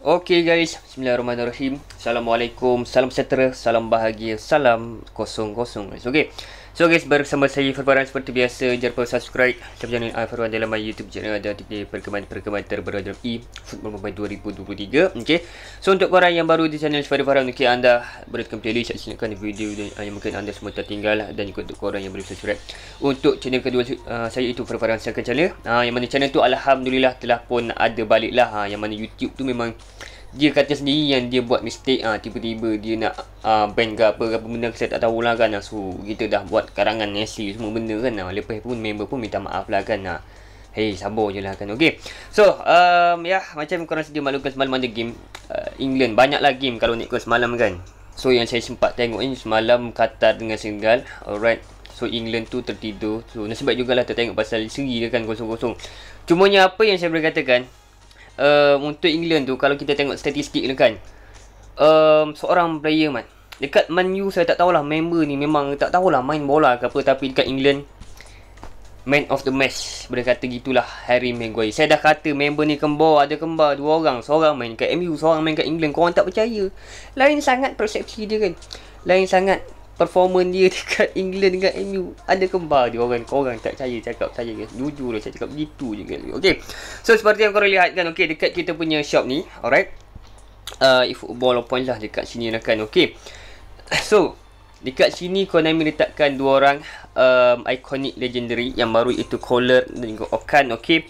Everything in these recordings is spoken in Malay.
Okay guys, Bismillahirrahmanirrahim. Assalamualaikum, salam sejahtera, salam bahagia, salam kosong-kosong guys. Okay. So guys, bersama saya Farfaran seperti biasa Jangan lupa subscribe Sampai jumpa uh, dengan Farfaran dalam my YouTube channel Dan tipe perkembangan-perkembangan terbaru dalam e Football Mobile 2023 okay. So untuk korang yang baru di channel Farfaran Okay, anda boleh tekan playlist Saya silakan video dan, uh, yang mungkin anda semua tertinggal lah, Dan juga untuk korang yang boleh subscribe Untuk channel kedua uh, saya itu Farfaran Silakan channel uh, ah, Yang mana channel tu Alhamdulillah telah pun ada balik lah uh, Yang mana YouTube tu memang dia kata sendiri yang dia buat mistake ah ha, tiba-tiba dia nak uh, ban ke apa apa benda saya tak tahu lah kan ah, so kita dah buat karangan nasi semua benda kan ha. lepas pun member pun minta maaf lah kan ha. hey sabar je lah kan ok so um, ya macam korang sedia maklumkan semalam ada game uh, England banyak lah game kalau ni ke semalam kan so yang saya sempat tengok ni semalam Qatar dengan Senegal alright So England tu tertidur So nasib baik jugalah tertengok pasal seri dia kan kosong-kosong Cumanya apa yang saya boleh katakan uh, untuk England tu kalau kita tengok statistik tu kan um, seorang player man dekat Man U saya tak tahulah member ni memang tak tahulah main bola ke apa tapi dekat England man of the match boleh kata gitulah Harry Maguire saya dah kata member ni kembar ada kembar dua orang seorang main kat MU seorang main kat England korang tak percaya lain sangat persepsi dia kan lain sangat performance dia dekat England dengan MU ada kembar je orang korang tak percaya cakap saya ke jujur saya lah, cakap gitu je kan okey so seperti yang korang lihat kan okey dekat kita punya shop ni alright uh, football point lah dekat sini nak lah kan okey so dekat sini kau nak meletakkan dua orang um, iconic legendary yang baru itu Kohler dan juga Okan okey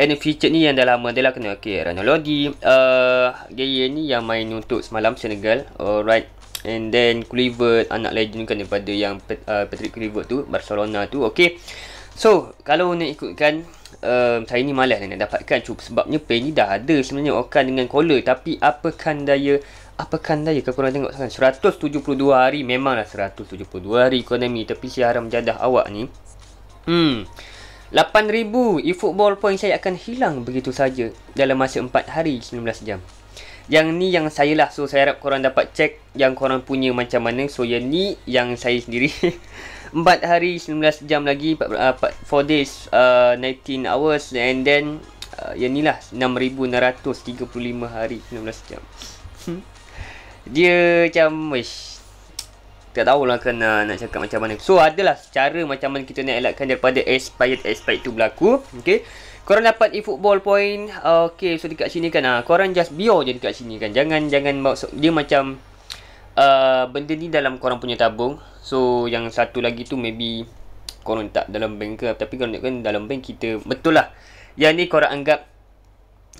And feature ni yang dah lama dah lah kena Okay, Ranolodi uh, Gaya ni yang main untuk semalam Senegal Alright And then Kluivert Anak legend kan Daripada yang uh, Patrick Kluivert tu Barcelona tu Okey, So Kalau nak ikutkan um, Saya ni malas nak dapatkan cuba, Sebabnya pen ni dah ada Sebenarnya Okan dengan Kohler Tapi apakah daya Apakah daya Kalau korang tengok 172 hari Memanglah 172 hari Ekonomi Tapi si haram jadah awak ni Hmm 8,000 e-football point saya akan hilang begitu saja dalam masa 4 hari 19 jam. Yang ni yang saya lah So saya harap korang dapat check Yang korang punya macam mana So yang ni yang saya sendiri 4 hari 19 jam lagi 4 ah, days uh, ah, 19 hours And then uh, Yang ni lah 6635 hari 19 jam Dia macam Wish tak tahulah kena kan nak cakap macam mana So adalah cara macam mana kita nak elakkan daripada expired expired tu berlaku Okay Korang dapat e-football point. Uh, okay, so dekat sini kan. Ha, korang just bio je dekat sini kan. Jangan, jangan maksud. Dia macam uh, benda ni dalam korang punya tabung. So, yang satu lagi tu maybe korang tak dalam bank ke. Tapi korang nak kan dalam bank kita. Betul lah. Yang ni korang anggap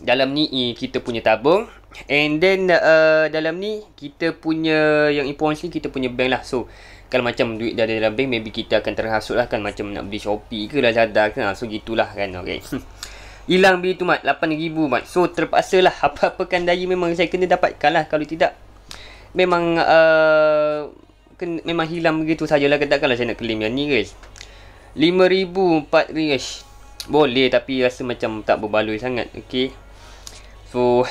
dalam ni eh, kita punya tabung. And then uh, dalam ni kita punya yang e-points ni kita punya bank lah. So, kalau macam duit dah ada dalam bank maybe kita akan terhasut lah kan macam nak beli Shopee ke lah, Lazada ke ha, so gitulah kan okay? hilang bil tu mat 8000 mat so terpaksa lah apa-apa kan daya memang saya kena dapatkan lah kalau tidak memang uh, kena, memang hilang begitu sajalah katakanlah saya nak claim yang ni guys 5000 4000 boleh tapi rasa macam tak berbaloi sangat okay? So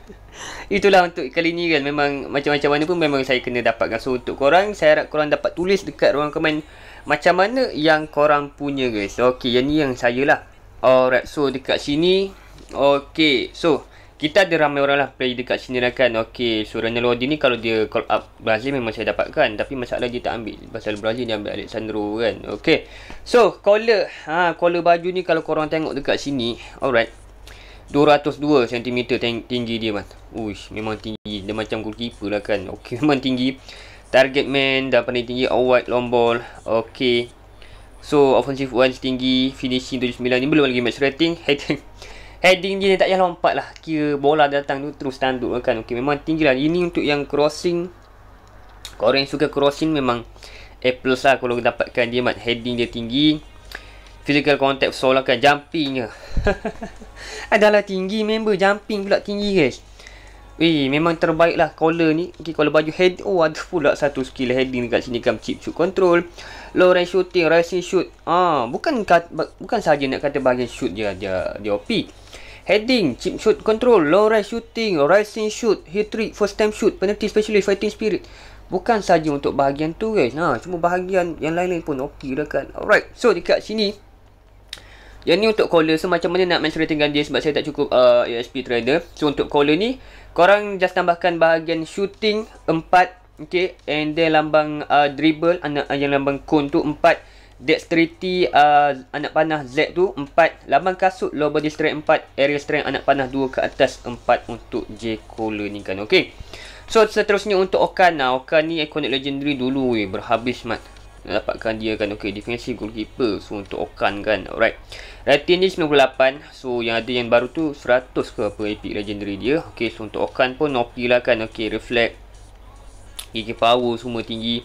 Itulah untuk kali ni kan Memang macam-macam mana pun Memang saya kena dapatkan So untuk korang Saya harap korang dapat tulis Dekat ruang komen Macam mana yang korang punya guys Okay yang ni yang saya lah Alright so dekat sini Okay so Kita ada ramai orang lah Play dekat sini lah kan Okay so Ronaldo Odin ni Kalau dia call up Brazil Memang saya dapatkan Tapi masalah dia tak ambil Pasal Brazil dia ambil Alexandro kan Okay So caller ha, Caller baju ni Kalau korang tengok dekat sini Alright 202 cm tinggi dia mas Uish, memang tinggi Dia macam goalkeeper lah kan Okey, memang tinggi Target man dan paling tinggi Awad, long ball Okey So, offensive one tinggi Finishing 79 ni belum lagi match rating Heading Heading dia ni tak payah lompat lah Kira bola datang tu terus tanduk lah kan Okey, memang tinggi lah Ini untuk yang crossing Korang yang suka crossing memang A plus lah kalau dapatkan dia mat Heading dia tinggi physical contact solar kan jumping je adalah tinggi member jumping pula tinggi guys Wih, memang terbaik lah collar ni Okay, kalau baju head Oh, ada pula satu skill heading kat sini kan Chip shoot control Low range shooting, rising shoot Ah, bukan kat, bukan saja nak kata bahagian shoot je dia, dia OP Heading, chip shoot control Low range shooting, rising shoot Hit trick, first time shoot Penalty specialist, fighting spirit Bukan saja untuk bahagian tu guys Nah, semua bahagian yang lain-lain pun OP dah kan Alright, so dekat sini yang ni untuk caller So macam mana nak mention dengan dia Sebab saya tak cukup uh, ESP trader So untuk caller ni Korang just tambahkan bahagian shooting 4 Okay And then lambang uh, dribble anak uh, Yang lambang cone tu 4 Dexterity uh, anak panah Z tu 4 Lambang kasut low body strength 4 area strength anak panah 2 ke atas 4 untuk J caller ni kan Okay So seterusnya untuk Okan lah Okan ni iconic legendary dulu weh Berhabis mat Dapatkan dia kan Okay defensive goalkeeper So untuk Okan kan Alright Rating dia 98 So yang ada yang baru tu 100 ke apa Epic Legendary dia Okay so untuk Okan pun Nopi lah kan Okay Reflect Gigi power semua tinggi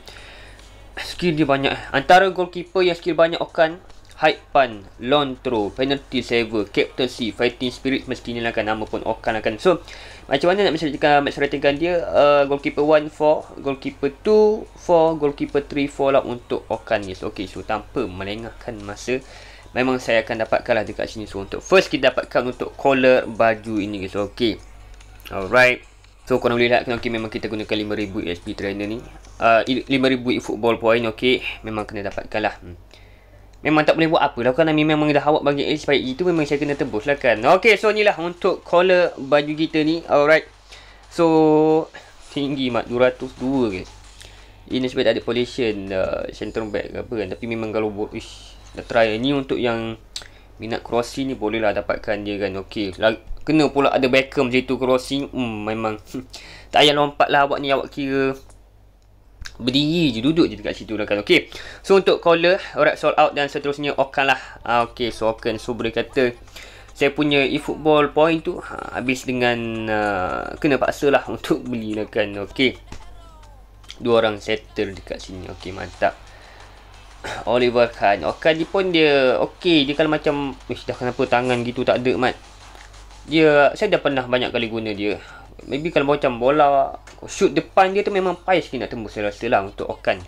Skill dia banyak Antara goalkeeper yang skill banyak Okan High pun Long throw Penalty saver Captain C Fighting spirit Mestinya lah kan Nama pun Okan lah kan So Macam mana nak mesejikan Match ratingkan dia uh, Goalkeeper 1 4 Goalkeeper 2 4 Goalkeeper 3 4 lah Untuk Okan ni yes. Okay so tanpa melengahkan masa memang saya akan dapatkan lah dekat sini so untuk first kita dapatkan untuk collar baju ini guys ok alright so korang boleh lihat okay memang kita gunakan 5000 USB e trainer ni uh, 5000 e-football point ok memang kena dapatkan lah hmm. memang tak boleh buat apa lah kan kerana memang dah awak bagi expire itu memang saya kena tebus lah kan ok so ni lah untuk collar baju kita ni alright so tinggi mat 202 guys ini sebab tak ada pollution uh, centrum bag ke apa kan tapi memang kalau ish dah try ni untuk yang minat Kroasi ni bolehlah dapatkan dia kan okey kena pula ada Beckham situ Kroasi hmm, memang tak payah lompat lah awak ni awak kira berdiri je duduk je dekat situ lah kan okey so untuk caller alright sold out dan seterusnya okan lah ah, okey so okan so boleh kata saya punya e-football point tu ha, habis dengan uh, kena paksa lah untuk beli lah kan okey dua orang settle dekat sini okey mantap Oliver Khan Okadi pun dia okey dia kalau macam wish dah kenapa tangan gitu tak ada mat dia saya dah pernah banyak kali guna dia maybe kalau macam bola shoot depan dia tu memang payah sikit nak tembus saya rasa lah untuk Okan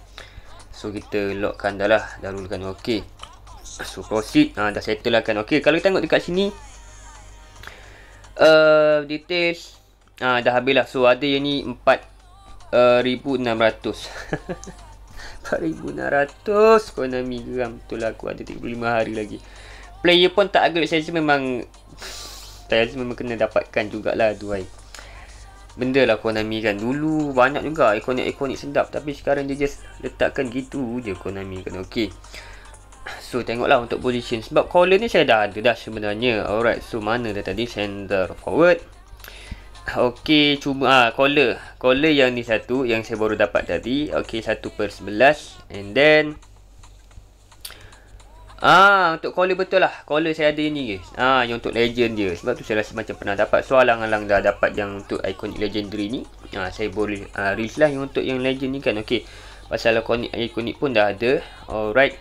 so kita lockkan dah lah darulkan okey so proceed ha, dah settle lah kan okey kalau kita tengok dekat sini uh, details ha, dah habis lah so ada yang ni 4 uh, 1600 4600 Konami geram Betul lah aku ada 35 hari lagi Player pun tak agak Saya rasa memang Saya rasa memang kena dapatkan jugalah Aduhai Benda lah Konami kan Dulu banyak juga Ikonik-ikonik sedap Tapi sekarang dia just Letakkan gitu je Konami kan Okay So tengoklah untuk position Sebab collar ni saya dah ada dah sebenarnya Alright so mana dah tadi Center forward Okey, cuma ah, collar. Collar yang ni satu yang saya baru dapat tadi. Okey, 1/11 and then Ah, untuk collar betul lah. Collar saya ada ini. guys. Ah, yang untuk legend dia. Sebab tu saya rasa macam pernah dapat soalan alang dah dapat yang untuk iconic legendary ni. Ah, saya boleh ah, release lah yang untuk yang legend ni kan. Okey. Pasal iconic iconic pun dah ada. Alright.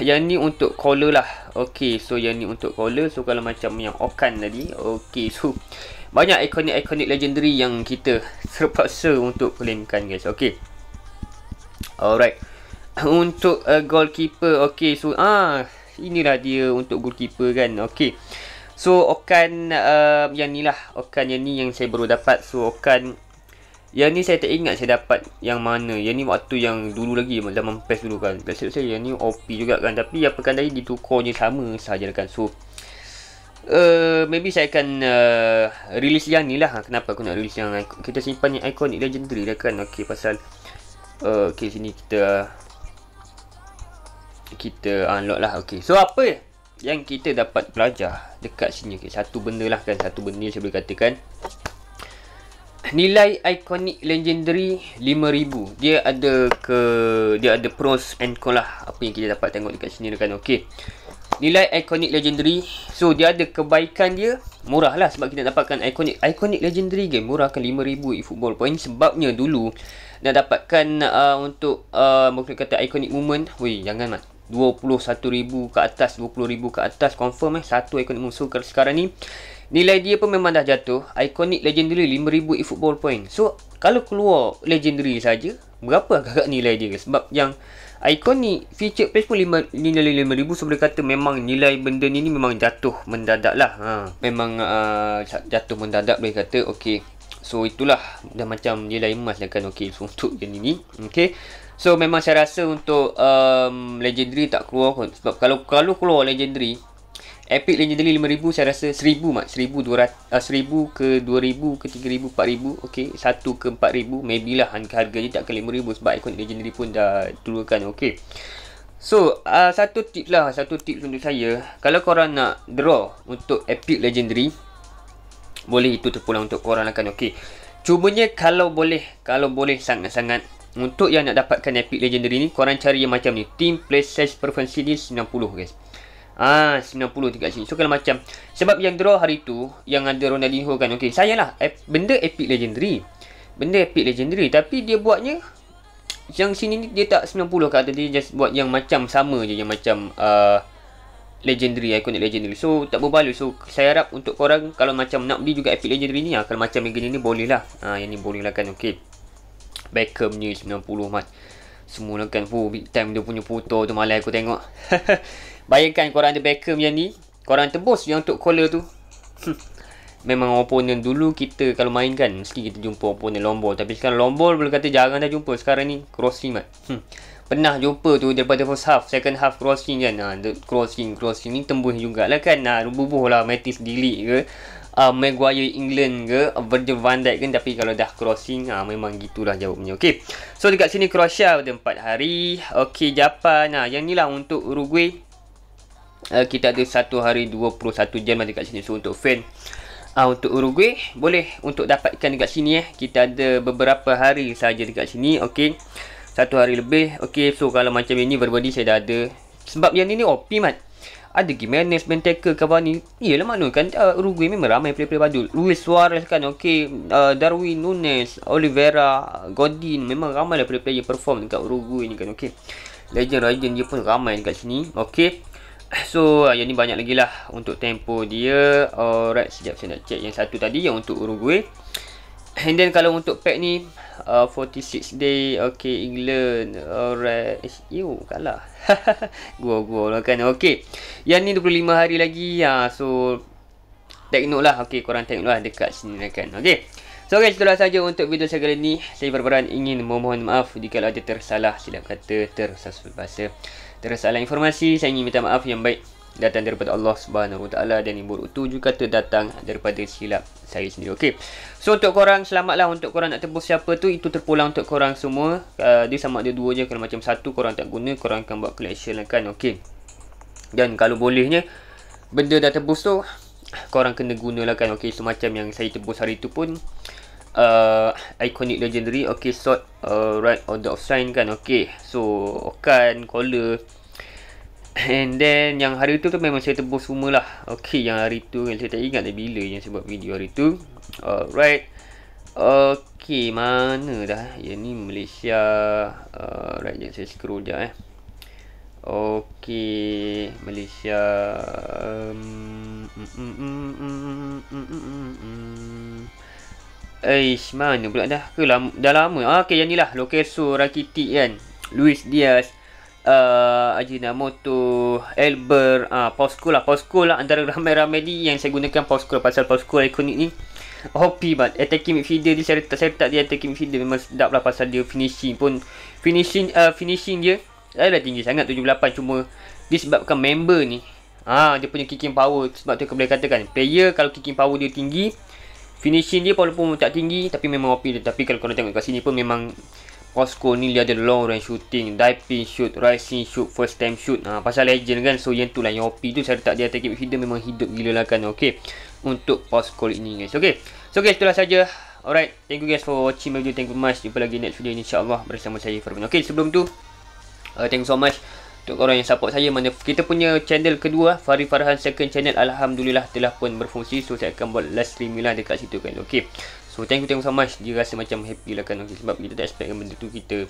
Yang ni untuk collar lah. Okey, so yang ni untuk collar. So kalau macam yang Okan tadi, okey. So banyak ikonik-ikonik legendary yang kita terpaksa untuk claimkan guys. Okey. Alright. Untuk uh, goalkeeper, okey. So ah inilah dia untuk goalkeeper kan. Okey. So Okan uh, yang lah. Okan yang ni yang saya baru dapat. So Okan yang ni saya tak ingat saya dapat yang mana. Yang ni waktu yang dulu lagi zaman PES dulu kan. Tak saya yang ni OP juga kan tapi apa kan tadi ditukar je sama sahaja kan. So uh, maybe saya akan uh, release yang ni lah. Kenapa aku nak release yang icon. Kita simpan yang iconic legendary dah kan. Okay, pasal. Uh, okay, sini kita. Kita unlock lah. Okay, so apa yang kita dapat belajar dekat sini. Okay, satu benda lah kan. Satu benda saya boleh katakan. Nilai iconic legendary 5000. Dia ada ke dia ada pros and cons lah apa yang kita dapat tengok dekat sini kan? okey nilai ikonik legendary so dia ada kebaikan dia murah lah sebab kita dapatkan ikonik ikonik legendary game murahkan 5000 e-football point sebabnya dulu nak dapatkan uh, untuk uh, mungkin kata ikonik moment weh jangan lah 21,000 ke atas 20,000 ke atas confirm eh satu ikonik moment so sekarang ni nilai dia pun memang dah jatuh ikonik legendary 5000 e-football point so kalau keluar legendary saja berapa agak-agak nilai dia sebab yang Icon ni feature page pun 5, nilai ribu. So boleh kata memang nilai benda ni ni memang jatuh mendadak lah ha. Memang uh, jatuh mendadak boleh kata okay. So itulah dah macam nilai emas lah kan okay. so, untuk yang ni okay. So memang saya rasa untuk um, legendary tak keluar kot Sebab kalau kalau keluar legendary Epic Legendary 5000 saya rasa 1000 mak 1200 uh, 1000 ke 2000 ke 3000 4000 okey 1 ke 4000 maybe lah harga harganya tak ke 5000 sebab ikon legendary pun dah turunkan okey So, uh, satu tips lah, satu tips untuk saya Kalau korang nak draw untuk Epic Legendary Boleh itu terpulang untuk korang lah kan, okey Cubanya kalau boleh, kalau boleh sangat-sangat Untuk yang nak dapatkan Epic Legendary ni, korang cari yang macam ni Team Play Size Preference ni 90 guys Ah 90 dekat sini. So kalau macam sebab yang draw hari tu yang ada Ronaldinho kan. Okey, sayalah benda epic legendary. Benda epic legendary tapi dia buatnya yang sini ni dia tak 90 kata dia just buat yang macam sama je yang macam uh, legendary iconic legendary. So tak berbaloi. So saya harap untuk korang kalau macam nak beli juga epic legendary ni ah kalau macam yang gini ni boleh lah. Ah yang ni boleh lah kan. Okey. Beckham ni 90 mat. Semulakan full oh, big time dia punya foto tu malam aku tengok. Bayangkan korang ada Beckham yang ni Korang tebus yang untuk caller tu Memang opponent dulu kita kalau main kan Mesti kita jumpa opponent lombol Tapi sekarang lombol boleh kata jarang dah jumpa Sekarang ni crossing kan Pernah jumpa tu daripada first half Second half crossing kan ha, Crossing crossing ni tembus jugalah kan ha, ah, Bubuh lah Matis delete ke uh, Maguire England ke Virgil van Dijk kan Tapi kalau dah crossing ha, Memang gitulah jawabnya Okay So dekat sini Croatia ada 4 hari Okay Japan ha, Yang ni lah untuk Uruguay uh, kita ada satu hari 21 jam ada kat sini so untuk fan uh, untuk Uruguay boleh untuk dapatkan dekat sini eh kita ada beberapa hari saja dekat sini okey satu hari lebih okey so kalau macam ini berbody saya dah ada sebab yang ini OP mat ada Gimenez, Benteke, Cavani Yelah mana kan uh, Uruguay memang ramai player-player badul Luis Suarez kan Okey, uh, Darwin, Nunes, Oliveira, Godin Memang ramai lah player-player yang perform dekat Uruguay ni kan Okey, Legend-legend dia pun ramai dekat sini Okey. So ah, yang ni banyak lagi lah Untuk tempo dia Alright sekejap saya nak check yang satu tadi Yang untuk Uruguay And then kalau untuk pack ni uh, ah, 46 day Okay England Alright Eww eh, kalah Gua-gua lah kan Okay Yang ni 25 hari lagi uh, So Take note lah Okay korang take note lah Dekat sini lah kan Okay So guys, itulah saja untuk video segala ini Saya berperan ingin memohon maaf jika ada tersalah silap kata tersasul bahasa tersalah informasi saya ingin minta maaf yang baik datang daripada Allah Subhanahu Wa dan yang buruk tu juga datang daripada silap saya sendiri okey so untuk korang selamatlah untuk korang nak tebus siapa tu itu terpulang untuk korang semua uh, dia sama ada dua je kalau macam satu korang tak guna korang akan buat collection lah kan okey dan kalau bolehnya benda dah tebus tu korang kena gunalah kan okey so macam yang saya tebus hari tu pun uh, iconic legendary okey sort uh, right order of sign kan okey so okan collar and then yang hari tu tu memang saya tebus semua lah okey yang hari tu yang saya tak ingat dah bila yang saya buat video hari tu alright okey mana dah ya ni Malaysia uh, right jap saya scroll jap eh okey Malaysia um, mm, mm, mm, mm, mm, mm, mm, mm. mm. Eish, mana pula dah ke lama, dah lama. Ah, okay, yang ni lah. Lokeso, Rakitic kan. Luis Diaz. Uh, Ajinamoto, Albert, uh, ah, Posco lah. Posco lah antara ramai-ramai ni yang saya gunakan Posco lah. Pasal Posco lah ikonik ni. OP but attacking midfielder dia saya tak saya tak dia attacking midfielder memang sedap lah pasal dia finishing pun finishing uh, finishing dia saya dah tinggi sangat 78 cuma disebabkan member ni ah dia punya kicking power sebab tu aku boleh katakan player kalau kicking power dia tinggi Finishing dia walaupun tak tinggi tapi memang OP dia. Tapi kalau korang tengok kat sini pun memang Rosco ni dia ada long range shooting, diving shoot, rising shoot, first time shoot. Ha, pasal legend kan. So yang tu lah yang OP tu saya tak dia attack with hidden memang hidup gila lah kan. Okay. Untuk Rosco ini guys. Okay. So guys itulah saja. Alright. Thank you guys for watching my video. Thank you much. Jumpa lagi next video ni insyaAllah bersama saya Farben. Okay sebelum tu. Uh, thank you so much untuk korang yang support saya mana kita punya channel kedua Farid Farhan second channel alhamdulillah telah pun berfungsi so saya akan buat live streaming lah dekat situ kan Okay. so thank you thank you so much dia rasa macam happy lah kan okay. sebab kita tak expect benda tu kita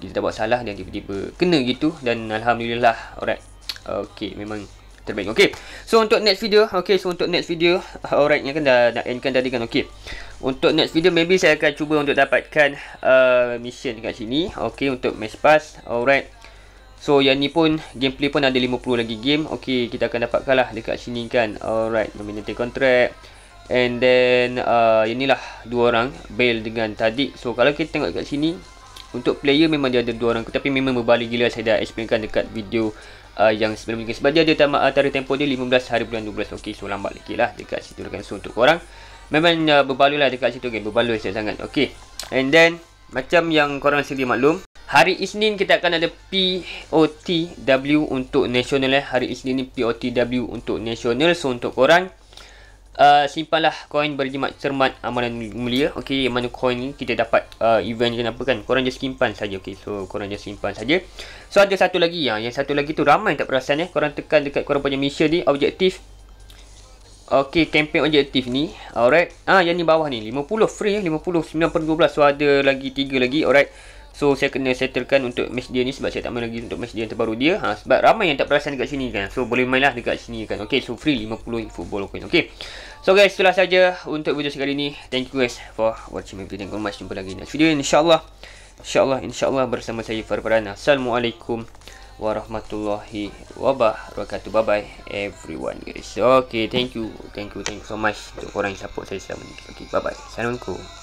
kita tak buat salah dan tiba-tiba kena gitu dan alhamdulillah alright Okay, memang terbaik Okay. so untuk next video okay. so untuk next video alright yang kan dah nak endkan tadi kan Okay. untuk next video maybe saya akan cuba untuk dapatkan uh, mission kat sini Okay. untuk match pass alright So yang ni pun gameplay pun ada 50 lagi game. Okey, kita akan dapat kalah dekat sini kan. Alright, nominated contract. And then uh, inilah dua orang, Bale dengan Tadik. So kalau kita tengok dekat sini untuk player memang dia ada dua orang tapi memang berbalik gila saya dah explainkan dekat video uh, yang sebelum ni sebab dia ada tamat antara tempoh dia 15 hari bulan 12 Okey, so lambat lagi lah dekat situ kan so untuk korang memang uh, berbaloi lah dekat situ kan okay. berbaloi saya sangat Okey, and then macam yang korang sendiri maklum Hari Isnin kita akan ada POTW untuk National eh. Hari Isnin ni POTW untuk National. So untuk korang uh, simpanlah koin berjimat cermat amalan mulia. Okay mana koin ni kita dapat uh, event kenapa kan? Korang just simpan saja. okay. so korang just simpan saja. So ada satu lagi ya. yang satu lagi tu ramai tak perasan eh. Korang tekan dekat korang punya mission ni objektif Okay, kempen objektif ni. Alright. Ah, yang ni bawah ni 50 free eh. 50 9/12. So ada lagi 3 lagi. Alright. So saya kena settlekan untuk match dia ni sebab saya tak main lagi untuk match dia yang terbaru dia ha, Sebab ramai yang tak perasan dekat sini kan So boleh main lah dekat sini kan Okay so free 50 info ball coin okay So guys itulah saja untuk video sekali ni Thank you guys for watching my video Thank you so much jumpa lagi next video InsyaAllah InsyaAllah insyaAllah bersama saya Farfaran Assalamualaikum warahmatullahi wabarakatuh Bye bye everyone guys Okay thank you Thank you thank you so much untuk korang yang support saya selama ni Okay bye bye Assalamualaikum